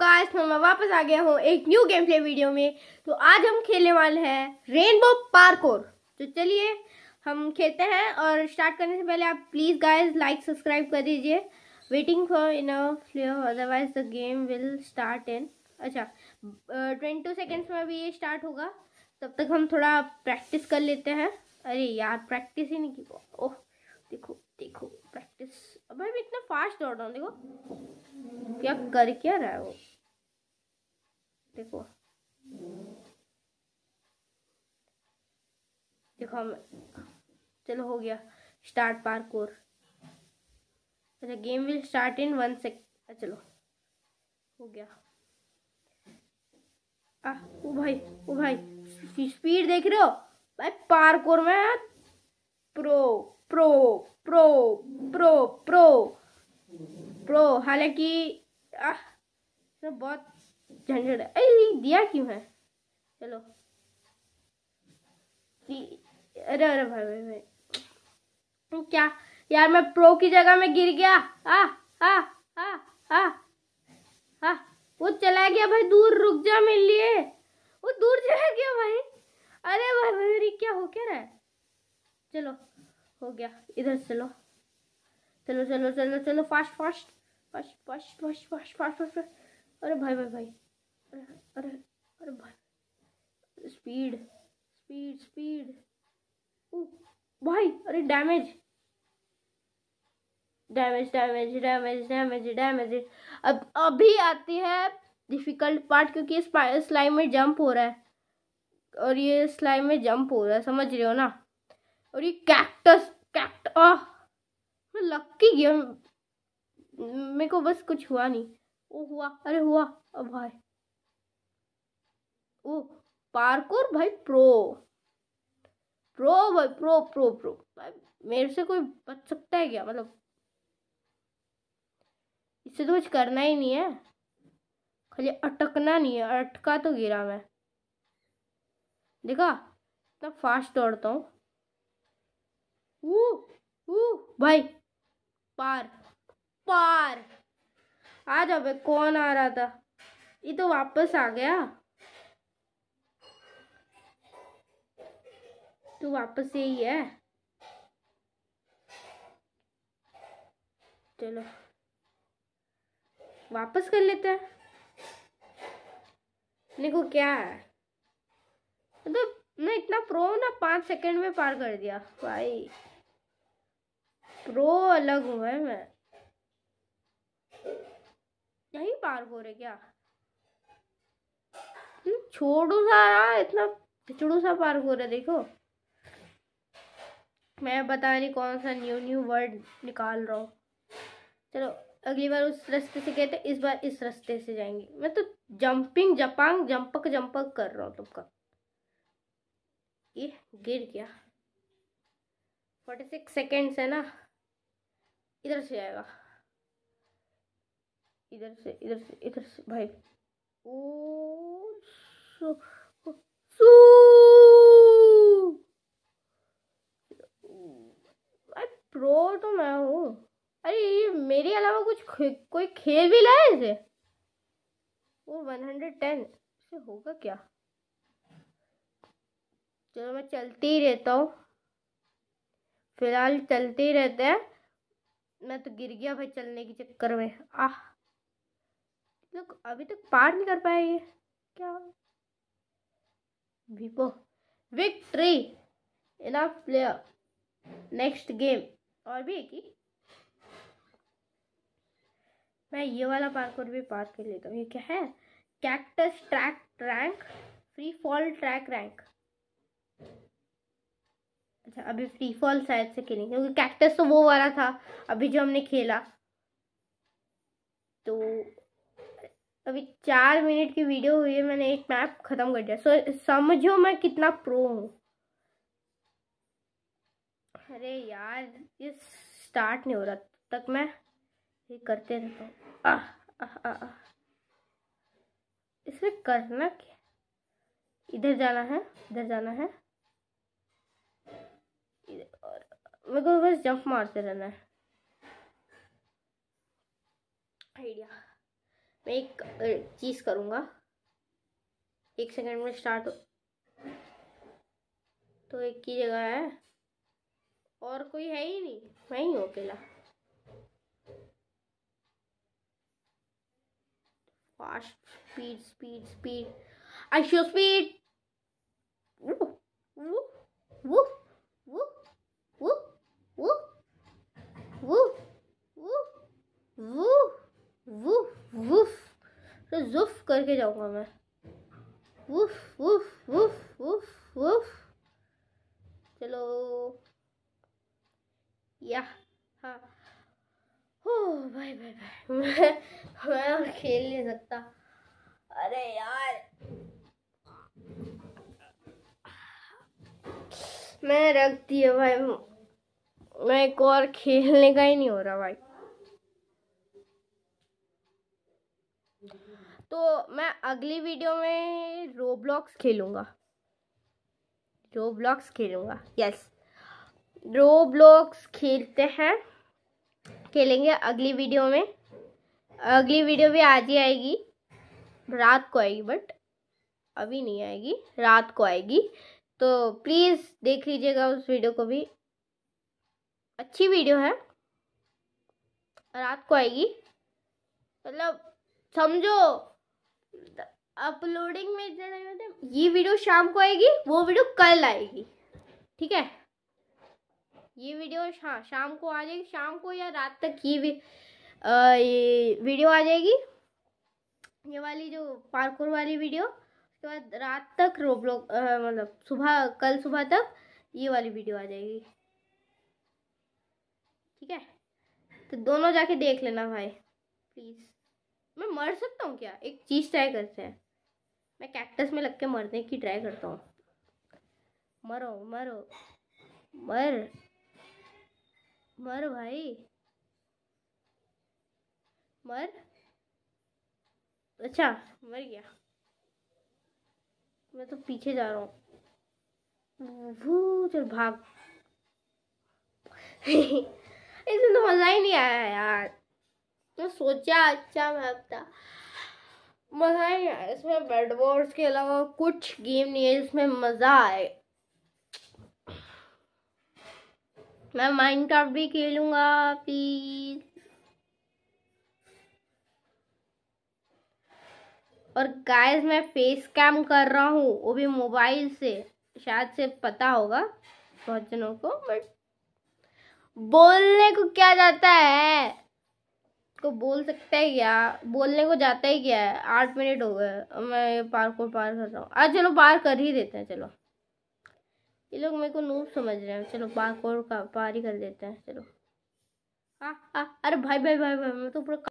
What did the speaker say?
guys तो मैं वापस आ गया हूँ एक न्यू गेम प्ले वीडियो में तो आज हम खेलने वाले हैं रेनबो पार्कोर तो चलिए हम खेलते हैं और स्टार्ट करने से पहले आप प्लीज़ गाइस लाइक सब्सक्राइब कर दीजिए waiting for in otherwise the game will start in अच्छा ट्वेंटी टू सेकेंड्स में अभी ये स्टार्ट होगा तब तक हम थोड़ा प्रैक्टिस कर लेते हैं अरे यार प्रैक्टिस ही नहीं की ओह देखो देखो प्रैक्टिस अब मैं इतना फास्ट दौड़ रहा हूँ देखो क्या कर क्या रहा है वो देखो देखो हम चलो हो गया स्टार्ट पार्कोर अच्छा game will start in one sec चलो हो गया आ, ओ भाई ओ भाई स्पीड देख रहे हो भाई पार्कोर में pro pro pro pro pro pro हालांकि सब बहुत झंझट है अरे दिया क्यों है चलो अरे अरे भाई भाई भाई तो क्या यार मैं प्रो की जगह में गिर गया आ आ आ आ आ वो चला गया भाई दूर रुक जा मेरे लिए वो दूर चला गया भाई अरे भाई मेरी क्या हो क्या रहा है चलो हो गया इधर चलो चलो चलो चलो चलो fast fast fast fast fast fast fast fast अरे भाई भाई भाई अरे अरे अरे भाई स्पीड स्पीड स्पीड ओ भाई अरे damage damage damage damage damage damage अब अभी आती है डिफ़िकल्ट पार्ट क्योंकि स्लाइम में जंप हो रहा है और ये स्लाइम में जंप हो रहा है समझ रहे हो ना और ये कैक्टस कैक्ट लक्की ये मेरे को बस कुछ हुआ नहीं वो हुआ अरे हुआ अब भाई ओ पार्कोर भाई प्रो प्रो भाई प्रो प्रो प्रो भाई मेरे से कोई बच सकता है क्या मतलब इससे तो कुछ करना ही नहीं है खाली अटकना नहीं है अटका तो गिरा मैं देखा इतना फास्ट दौड़ता हूँ भाई पार पार आ जाओ भाई कौन आ रहा था ये तो वापस आ गया तू वापस यही है चलो वापस कर लेते हैं देखो क्या है मतलब मैं इतना प्रो ना पाँच सेकंड में पार कर दिया भाई प्रो अलग हूँ भाई मैं यही पार हो रहे क्या छोड़ू सारा इतना खिचड़ू सा पार हो रहा देखो मैं बता नहीं कौन सा न्यू न्यू वर्ड निकाल रहा हूँ चलो अगली बार उस रास्ते से कहते थे इस बार इस रास्ते से जाएंगे मैं तो जंपिंग जपांग जंपक जंपक कर रहा हूँ तुमका ये गिर गया फोर्टी सिक्स सेकेंड्स है ना इधर से आएगा इधर से इधर से इधर से भाई ओ सो सो भाई प्रो तो मैं हूँ अरे ये मेरे अलावा कुछ कोई खेल भी लाया इसे वो वन हंड्रेड टेन इससे होगा क्या चलो तो मैं चलती ही रहता हूँ फिलहाल चलते ही रहते हैं मैं तो गिर गया भाई चलने के चक्कर में आह लोग अभी तक पार नहीं कर पाए क्या विपो victory enough player next game और भी एक ही मैं ये वाला और भी पार कर लेता हूँ ये क्या है cactus track rank free fall track rank अच्छा अभी फ्री फॉल शायद से खेलेंगे क्योंकि कैक्टस तो वो वाला था अभी जो हमने खेला तो अभी चार मिनट की वीडियो हुई है मैंने एक मैप ख़त्म कर दिया सो समझो मैं कितना प्रो हूँ अरे यार ये स्टार्ट नहीं हो रहा तब तक मैं ये करते रहता हूँ इसमें करना क्या इधर जाना है इधर जाना है मेरे को बस जंप मारते रहना है आइडिया मैं एक चीज़ करूँगा एक सेकंड में स्टार्ट हो तो एक ही जगह है और कोई है ही नहीं मैं ही हूँ अकेला fast speed speed speed I show speed वो वो वो वो वो जुफ करके जाऊँगा मैं वुफ वुफ वुफ वुफ वुफ चलो या हाँ हो भाई भाई भाई मैं मैं और खेल नहीं सकता अरे यार मैं रख दिया भाई मैं एक और खेलने का ही नहीं हो रहा भाई तो मैं अगली वीडियो में रोब्लॉक्स खेलूँगा रोब्लॉक्स खेलूँगा यस रोब्लॉक्स खेलते हैं खेलेंगे अगली वीडियो में अगली वीडियो भी आज ही आएगी रात को आएगी बट अभी नहीं आएगी रात को आएगी तो प्लीज़ देख लीजिएगा उस वीडियो को भी अच्छी वीडियो है रात को आएगी मतलब समझो अपलोडिंग में इतना टाइम ये वीडियो शाम को आएगी वो वीडियो कल आएगी ठीक है ये वीडियो हाँ शाम को आ जाएगी शाम को या रात तक ये, भी आ, ये वीडियो आ जाएगी ये वाली जो पार्कोर वाली वीडियो उसके बाद रात तक रोब्लॉक मतलब सुबह कल सुबह तक ये वाली वीडियो आ जाएगी ठीक है तो दोनों जाके देख लेना भाई प्लीज़ मैं मर सकता हूँ क्या एक चीज़ ट्राई करते हैं मैं कैक्टस में लग के मरने की ट्राई करता हूँ मरो मरो मर मर भाई मर अच्छा मर गया मैं तो पीछे जा रहा हूँ चल भाग इसमें तो मज़ा ही नहीं आया यार सोचा अच्छा मैप था मज़ा ही आया इसमें बेड बोर्ड के अलावा कुछ गेम नहीं है जिसमें मज़ा आए मैं माइनक्राफ्ट भी खेलूँगा प्लीज़ और गाइस मैं फेस कैम कर रहा हूँ वो भी मोबाइल से शायद से पता होगा बहुत जनों को बट बोलने को क्या जाता है को बोल सकता है क्या बोलने को जाता ही क्या है आठ मिनट हो गए मैं पार को पार कर रहा हूँ आज चलो पार कर ही देते हैं चलो ये लोग मेरे को नूब समझ रहे हैं चलो पार को का पार ही कर देते हैं चलो हाँ हाँ अरे भाई भाई भाई भाई मैं तो पूरा